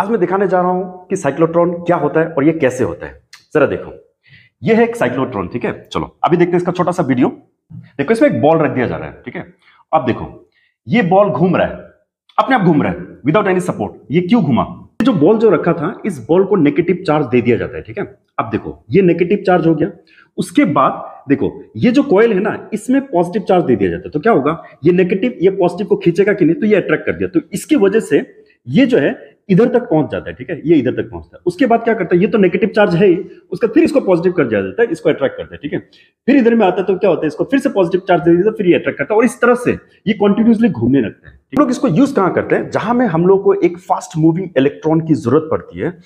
आज मैं दिखाने जा रहा हूं कि साइक्लोट्रॉन क्या होता है और ये कैसे होता है जरा देखो ये है एक साइक्लोट्रॉन ठीक है चलो अभी देखते हैं इसका छोटा सा वीडियो देखो इसमें एक बॉल रख दिया जा रहा है ठीक है अब देखो ये बॉल घूम रहा है अपने आप घूम रहा है विदाउट एनी सपोर्ट ये क्यों घुमा जो बॉल जो रखा था इस बॉल को नेगेटिव चार्ज दे दिया जाता है ठीक है अब देखो ये नेगेटिव चार्ज हो गया उसके बाद देखो ये जो कॉयल है ना इसमें पॉजिटिव चार्ज दे दिया जाता है तो क्या होगा ये नेगेटिव ये पॉजिटिव को खींचेगा कि नहीं तो ये अट्रैक्ट कर दिया तो इसकी वजह से ये जो है इधर तक पहुंच जाता है ठीक है ये इधर तक पहुंचता है उसके बाद क्या करता है ये तो नेगेटिव चार्ज है ही उसका फिर इसको पॉजिटिव कर दिया जाता है इसको अट्रैक्ट करता है ठीक है फिर इधर में आता है तो क्या होता है इसको फिर से पॉजिटिव चार्ज दे देता है फिर ये अट्रैक्ट करता है और इस तरह से ये कंटिन्यूसली घूमने लगता है हम लोग इसको यूज कहाँ करते हैं जहां में हम लोग को एक फास्ट मूविंग इलेक्ट्रॉन की जरूरत पड़ती है